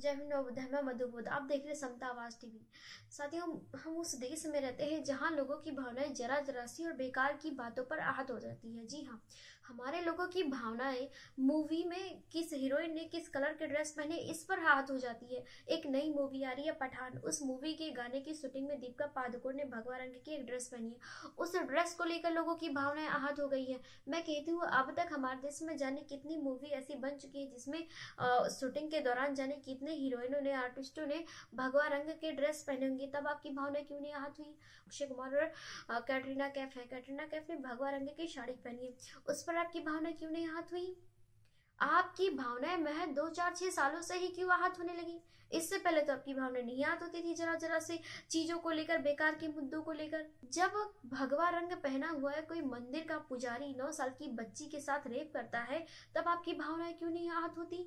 जय हिंद धर्मा मधुबोध आप देख रहे समता आवाज टीवी साथियों हम उस देश में रहते हैं जहाँ लोगों की भावनाएं जरा जरा सी और बेकार की बातों पर आहत हो जाती है जी हाँ हमारे लोगों की भावनाएं मूवी में किस हीरोइन ने किस कलर के ड्रेस पहने इस पर आहत हो जाती है एक नई मूवी आ रही है पठान उस मूवी के गाने की शूटिंग में दीपिका पादुकोण ने भगवा रंग की एक ड्रेस पहनी है उस ड्रेस को लेकर लोगों की भावनाएं आहत हो गई है मैं कहती हूँ अब तक हमारे देश में जाने कितनी मूवी ऐसी बन चुकी है जिसमें शूटिंग के दौरान जाने कितनी जितने हीरोइनों ने आर्टिस्टों ने भगवा रंग के ड्रेस पहने होंगे तब आपकी भावना क्यों नहीं हाथ हुई अक्षय कुमार और कैटरीना कैफ है कैटरीना कैफ ने भगवा रंग की साड़ी पहनी है उस पर आपकी भावना क्यों नहीं हाथ हुई आपकी भावनाएं महज दो चार छह सालों से ही क्यों आहत होने लगी इससे पहले तो आपकी भावना आत होती थी जरा जरा से चीजों को लेकर बेकार के मुद्दों को लेकर जब भगवा रंग पहना हुआ है कोई मंदिर का पुजारी नौ साल की बच्ची के साथ रेप करता है तब आपकी भावनाएं क्यों नहीं आहत होती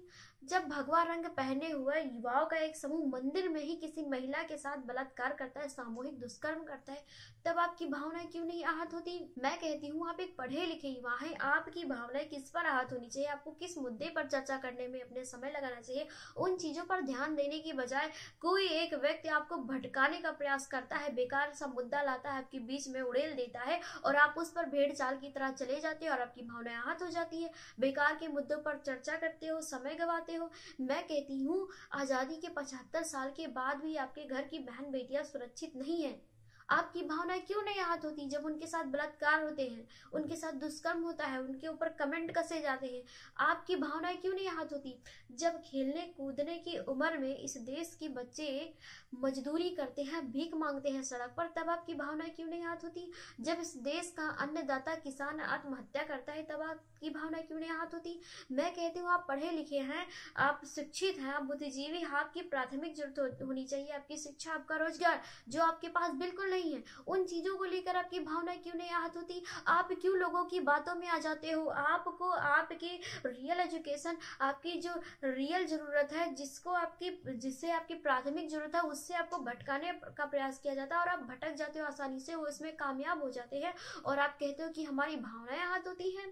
जब भगवा रंग पहने हुए युवाओं का एक समूह मंदिर में ही किसी महिला के साथ बलात्कार करता है सामूहिक दुष्कर्म करता है तब आपकी भावनाएं क्यों नहीं आहत होती मैं कहती हूँ आप एक पढ़े लिखे युवा है आपकी भावनाएं किस पर आहत होनी चाहिए आपको किस मुद्दे पर चर्चा करने में अपने समय लगाना चाहिए उन चीज़ों पर ध्यान देने की बजाय कोई एक व्यक्ति आपको भटकाने का प्रयास करता है बेकार सा मुद्दा लाता है आपके बीच में उड़ेल देता है और आप उस पर भेड़ चाल की तरह चले जाते हो और आपकी भावनाएं आहत हो जाती है बेकार के मुद्दों पर चर्चा करते हो समय गवाते हो मैं कहती हूँ आज़ादी के पचहत्तर साल के बाद भी आपके घर की बहन बेटियां सुरक्षित नहीं है आपकी भावनाएं क्यों नहीं आहत होती जब उनके साथ बलात्कार होते हैं उनके साथ दुष्कर्म होता है उनके ऊपर कमेंट कसे जाते हैं आपकी भावनाएं क्यों नहीं आहत होती जब खेलने कूदने की उम्र में इस देश के बच्चे मजदूरी करते हैं भीख मांगते हैं सड़क पर तब आपकी भावनाएं क्यों नहीं आहत होती जब इस देश का अन्नदाता किसान आत्महत्या करता है तब आपकी भावना क्यों नहीं आहत होती मैं कहती हूँ आप पढ़े लिखे हैं आप शिक्षित हैं आप बुद्धिजीवी आपकी प्राथमिक जरूरत होनी चाहिए आपकी शिक्षा आपका रोजगार जो आपके पास बिल्कुल नहीं है उन चीज़ों को लेकर आपकी भावना क्यों नहीं आहत होती आप क्यों लोगों की बातों में आ जाते हो आपको आपके रियल एजुकेशन आपकी जो रियल ज़रूरत है जिसको आपकी जिससे आपकी प्राथमिक ज़रूरत है उससे आपको भटकाने का प्रयास किया जाता है और आप भटक जाते हो आसानी से वो इसमें कामयाब हो जाते हैं और आप कहते हो कि हमारी भावनाएं आहत होती हैं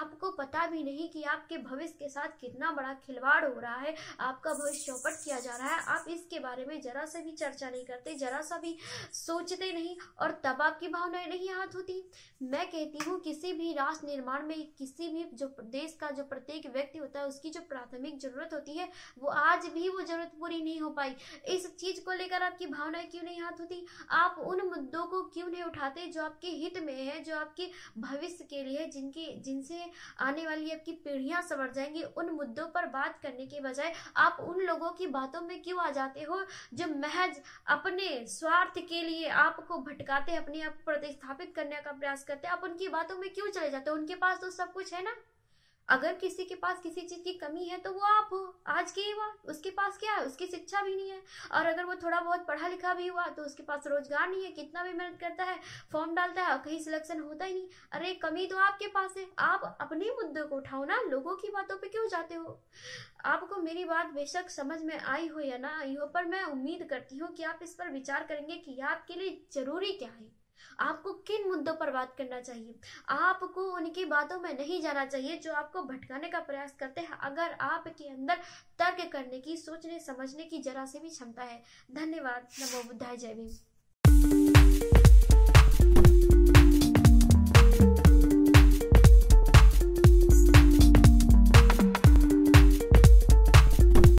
आपको पता भी नहीं कि आपके भविष्य के साथ कितना बड़ा खिलवाड़ हो रहा है आपका भविष्य चौपट किया जा रहा है आप इसके बारे में जरा सा भी चर्चा नहीं करते जरा सा भी सोचते करते नहीं और तब आपकी भावनाएं नहीं हाथ होती मैं कहती हूँ किसी भी राष्ट्र निर्माण में किसी भी जो देश का जो प्रत्येक व्यक्ति होता है उसकी जो प्राथमिक जरूरत होती है वो आज भी वो जरूरत पूरी नहीं हो पाई इस चीज को लेकर आपकी भावनाएं क्यों नहीं हाथ होती आप उन मुद्दों को क्यों नहीं उठाते जो आपके हित में है जो आपके भविष्य के लिए जिनके जिनसे आने वाली आपकी पीढ़ियां संवर जाएंगी उन मुद्दों पर बात करने के बजाय आप उन लोगों की बातों में क्यों आ जाते हो जो महज अपने स्वार्थ के लिए आप को भटकाते हैं अपने आप प्रतिस्थापित करने का प्रयास करते हैं आप उनकी बातों में क्यों चले जाते हो उनके पास तो सब कुछ है ना अगर किसी के पास किसी चीज की कमी है तो वो आप हो आज के युवा उसके पास क्या है उसकी शिक्षा भी नहीं है और अगर वो थोड़ा बहुत पढ़ा लिखा भी हुआ तो उसके पास रोजगार नहीं है कितना भी मेहनत करता है फॉर्म डालता है और कहीं सिलेक्शन होता ही नहीं अरे कमी तो आपके पास है आप अपने मुद्दों को उठाओ ना लोगों की बातों पर क्यों जाते हो आपको मेरी बात बेशक समझ में आई हो या ना आई हो पर मैं उम्मीद करती हूँ कि आप इस पर विचार करेंगे कि आपके लिए जरूरी क्या है आपको किन मुद्दों पर बात करना चाहिए आपको उनकी बातों में नहीं जाना चाहिए जो आपको भटकाने का प्रयास करते हैं अगर आपके अंदर तर्क करने की सोचने समझने की जरा से भी क्षमता है धन्यवाद नमो बुद्धाय जय भीम